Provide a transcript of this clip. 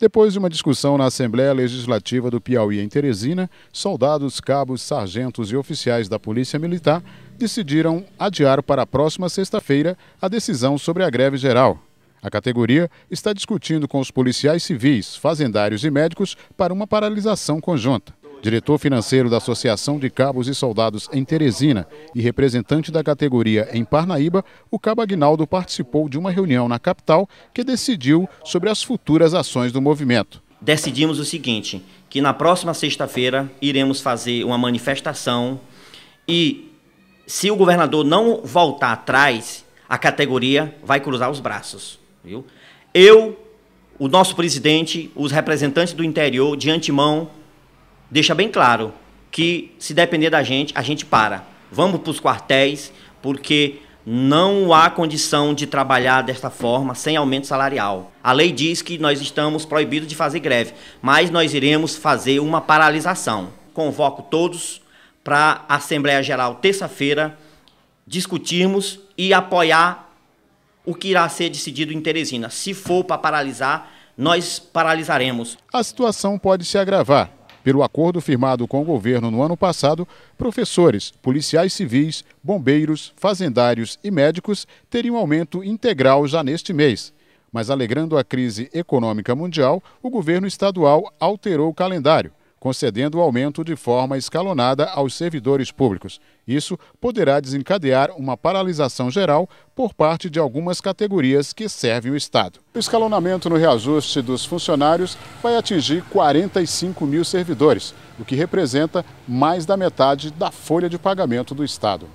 Depois de uma discussão na Assembleia Legislativa do Piauí em Teresina, soldados, cabos, sargentos e oficiais da Polícia Militar decidiram adiar para a próxima sexta-feira a decisão sobre a greve geral. A categoria está discutindo com os policiais civis, fazendários e médicos para uma paralisação conjunta diretor financeiro da Associação de Cabos e Soldados em Teresina e representante da categoria em Parnaíba, o Cabo Aguinaldo participou de uma reunião na capital que decidiu sobre as futuras ações do movimento. Decidimos o seguinte, que na próxima sexta-feira iremos fazer uma manifestação e se o governador não voltar atrás, a categoria vai cruzar os braços, viu? Eu, o nosso presidente, os representantes do interior, de antemão, deixa bem claro que se depender da gente, a gente para. Vamos para os quartéis, porque não há condição de trabalhar desta forma sem aumento salarial. A lei diz que nós estamos proibidos de fazer greve, mas nós iremos fazer uma paralisação. Convoco todos para a Assembleia Geral terça-feira discutirmos e apoiar o que irá ser decidido em Teresina. Se for para paralisar, nós paralisaremos. A situação pode se agravar pelo acordo firmado com o governo no ano passado, professores, policiais civis, bombeiros, fazendários e médicos teriam aumento integral já neste mês. Mas, alegrando a crise econômica mundial, o governo estadual alterou o calendário concedendo o aumento de forma escalonada aos servidores públicos. Isso poderá desencadear uma paralisação geral por parte de algumas categorias que servem o Estado. O escalonamento no reajuste dos funcionários vai atingir 45 mil servidores, o que representa mais da metade da folha de pagamento do Estado.